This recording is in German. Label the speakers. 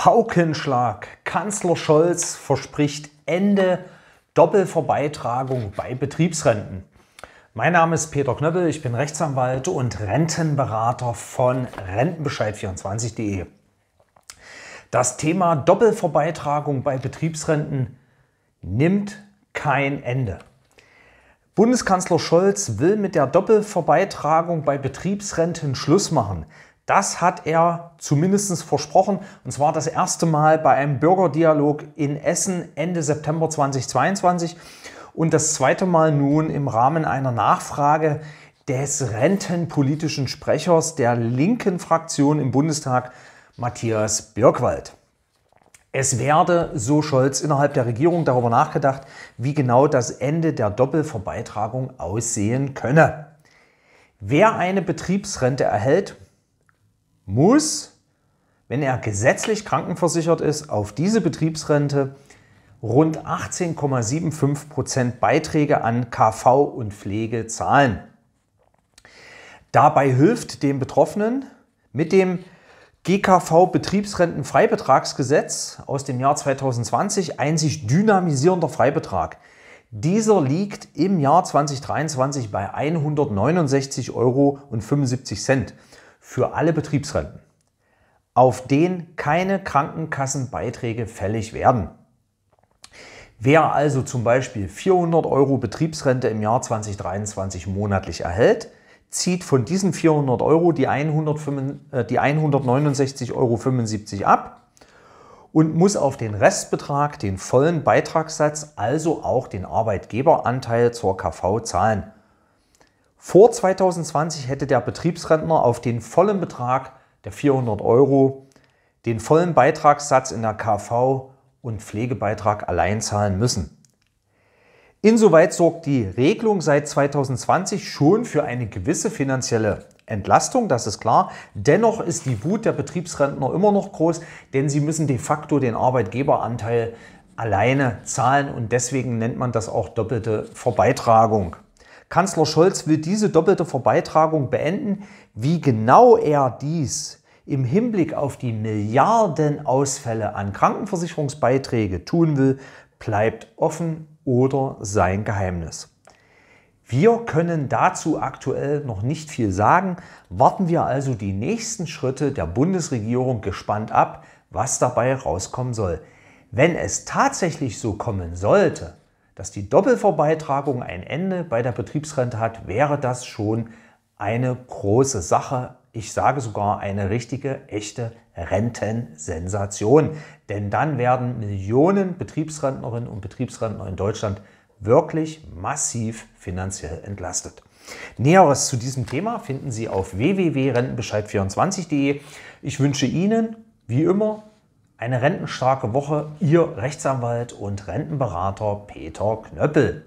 Speaker 1: Paukenschlag. Kanzler Scholz verspricht Ende Doppelverbeitragung bei Betriebsrenten. Mein Name ist Peter Knöppel, ich bin Rechtsanwalt und Rentenberater von Rentenbescheid24.de. Das Thema Doppelverbeitragung bei Betriebsrenten nimmt kein Ende. Bundeskanzler Scholz will mit der Doppelverbeitragung bei Betriebsrenten Schluss machen. Das hat er zumindest versprochen. Und zwar das erste Mal bei einem Bürgerdialog in Essen Ende September 2022 und das zweite Mal nun im Rahmen einer Nachfrage des rentenpolitischen Sprechers der linken Fraktion im Bundestag, Matthias Birkwald. Es werde, so Scholz, innerhalb der Regierung darüber nachgedacht, wie genau das Ende der Doppelverbeitragung aussehen könne. Wer eine Betriebsrente erhält, muss, wenn er gesetzlich krankenversichert ist, auf diese Betriebsrente rund 18,75 Prozent Beiträge an KV und Pflege zahlen. Dabei hilft dem Betroffenen mit dem GKV Betriebsrentenfreibetragsgesetz aus dem Jahr 2020 ein sich dynamisierender Freibetrag. Dieser liegt im Jahr 2023 bei 169,75 Euro für alle Betriebsrenten, auf den keine Krankenkassenbeiträge fällig werden. Wer also zum Beispiel 400 Euro Betriebsrente im Jahr 2023 monatlich erhält, zieht von diesen 400 Euro die, äh, die 169,75 Euro ab und muss auf den Restbetrag den vollen Beitragssatz, also auch den Arbeitgeberanteil zur KV zahlen. Vor 2020 hätte der Betriebsrentner auf den vollen Betrag der 400 Euro den vollen Beitragssatz in der KV und Pflegebeitrag allein zahlen müssen. Insoweit sorgt die Regelung seit 2020 schon für eine gewisse finanzielle Entlastung, das ist klar. Dennoch ist die Wut der Betriebsrentner immer noch groß, denn sie müssen de facto den Arbeitgeberanteil alleine zahlen und deswegen nennt man das auch doppelte Verbeitragung. Kanzler Scholz will diese doppelte Verbeitragung beenden. Wie genau er dies im Hinblick auf die Milliardenausfälle an Krankenversicherungsbeiträge tun will, bleibt offen oder sein Geheimnis. Wir können dazu aktuell noch nicht viel sagen, warten wir also die nächsten Schritte der Bundesregierung gespannt ab, was dabei rauskommen soll. Wenn es tatsächlich so kommen sollte, dass die Doppelverbeitragung ein Ende bei der Betriebsrente hat, wäre das schon eine große Sache. Ich sage sogar eine richtige, echte Rentensensation. Denn dann werden Millionen Betriebsrentnerinnen und Betriebsrentner in Deutschland wirklich massiv finanziell entlastet. Näheres zu diesem Thema finden Sie auf www.rentenbescheid24.de. Ich wünsche Ihnen, wie immer, eine rentenstarke Woche, Ihr Rechtsanwalt und Rentenberater Peter Knöppel.